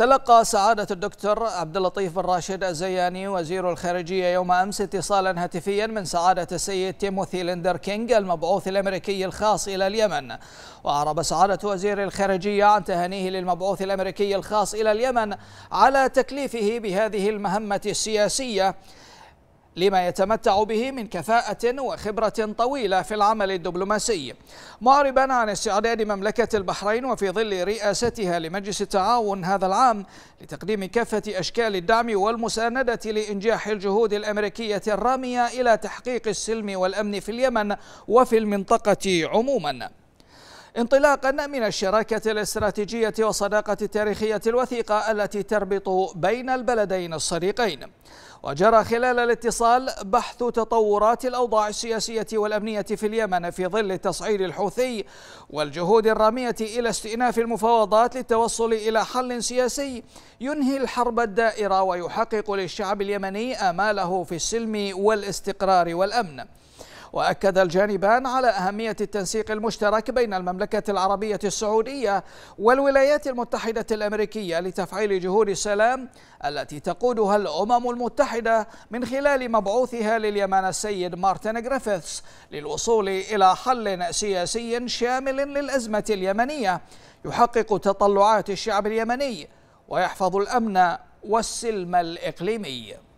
تلقى سعادة الدكتور عبد اللطيف بن راشد الزياني وزير الخارجية يوم أمس اتصالا هاتفيا من سعادة السيد تيموثي ليندر كينج المبعوث الأمريكي الخاص إلى اليمن وأعرب سعادة وزير الخارجية عن تهانيه للمبعوث الأمريكي الخاص إلى اليمن على تكليفه بهذه المهمة السياسية لما يتمتع به من كفاءة وخبرة طويلة في العمل الدبلوماسي معربا عن استعداد مملكة البحرين وفي ظل رئاستها لمجلس التعاون هذا العام لتقديم كافة أشكال الدعم والمساندة لإنجاح الجهود الأمريكية الرامية إلى تحقيق السلم والأمن في اليمن وفي المنطقة عموماً انطلاقا من الشراكة الاستراتيجية والصداقة التاريخية الوثيقة التي تربط بين البلدين الصديقين وجرى خلال الاتصال بحث تطورات الأوضاع السياسية والأمنية في اليمن في ظل التصعيد الحوثي والجهود الرامية إلى استئناف المفاوضات للتوصل إلى حل سياسي ينهي الحرب الدائرة ويحقق للشعب اليمني آماله في السلم والاستقرار والأمن وأكد الجانبان على أهمية التنسيق المشترك بين المملكة العربية السعودية والولايات المتحدة الأمريكية لتفعيل جهود السلام التي تقودها الأمم المتحدة من خلال مبعوثها لليمن السيد مارتن غريفيثس للوصول إلى حل سياسي شامل للأزمة اليمنية يحقق تطلعات الشعب اليمني ويحفظ الأمن والسلم الإقليمي